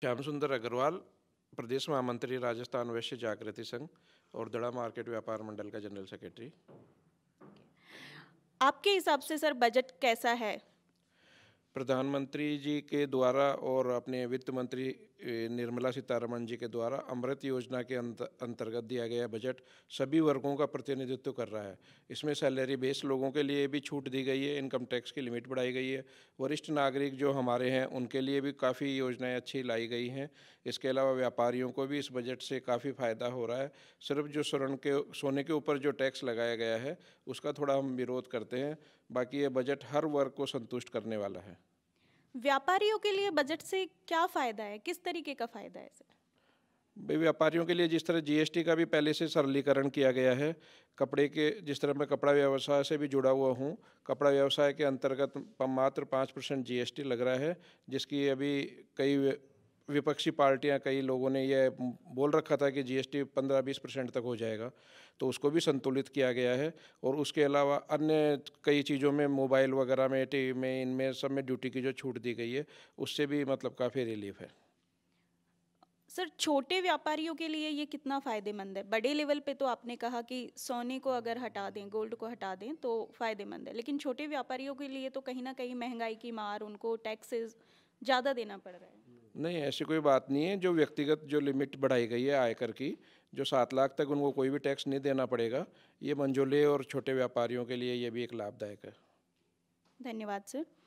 श्याम सुंदर अग्रवाल प्रदेश महामंत्री राजस्थान वैश्य जागृति संघ और दड़ा मार्केट व्यापार मंडल का जनरल सेक्रेटरी आपके हिसाब से सर बजट कैसा है प्रधानमंत्री जी के द्वारा और अपने वित्त मंत्री निर्मला सीतारमण जी के द्वारा अमृत योजना के अंतर्गत दिया गया बजट सभी वर्गों का प्रतिनिधित्व कर रहा है इसमें सैलरी बेस लोगों के लिए भी छूट दी गई है इनकम टैक्स की लिमिट बढ़ाई गई है वरिष्ठ नागरिक जो हमारे हैं उनके लिए भी काफ़ी योजनाएँ अच्छी लाई गई हैं इसके अलावा व्यापारियों को भी इस बजट से काफ़ी फ़ायदा हो रहा है सिर्फ जो स्वर्ण के सोने के ऊपर जो टैक्स लगाया गया है उसका थोड़ा हम विरोध करते हैं बाकी ये बजट हर वर्ग को संतुष्ट करने वाला है व्यापारियों के लिए बजट से क्या फ़ायदा है किस तरीके का फ़ायदा है सर भाई व्यापारियों के लिए जिस तरह जीएसटी का भी पहले से सरलीकरण किया गया है कपड़े के जिस तरह मैं कपड़ा व्यवसाय से भी जुड़ा हुआ हूँ कपड़ा व्यवसाय के अंतर्गत मात्र पाँच परसेंट जी लग रहा है जिसकी अभी कई विपक्षी पार्टियां कई लोगों ने यह बोल रखा था कि जीएसटी 15-20 परसेंट तक हो जाएगा तो उसको भी संतुलित किया गया है और उसके अलावा अन्य कई चीज़ों में मोबाइल वगैरह में टी में इनमें सब में ड्यूटी की जो छूट दी गई है उससे भी मतलब काफ़ी रिलीफ है सर छोटे व्यापारियों के लिए ये कितना फ़ायदेमंद है बड़े लेवल पे तो आपने कहा कि सोने को अगर हटा दें गोल्ड को हटा दें तो फ़ायदेमंद है लेकिन छोटे व्यापारियों के लिए तो कहीं ना कहीं महंगाई की मार उनको टैक्सेस ज़्यादा देना पड़ रहा है नहीं ऐसी कोई बात नहीं है जो व्यक्तिगत जो लिमिट बढ़ाई गई है आयकर की जो सात लाख तक उनको कोई भी टैक्स नहीं देना पड़ेगा ये मंझोले और छोटे व्यापारियों के लिए ये भी एक लाभदायक है धन्यवाद सर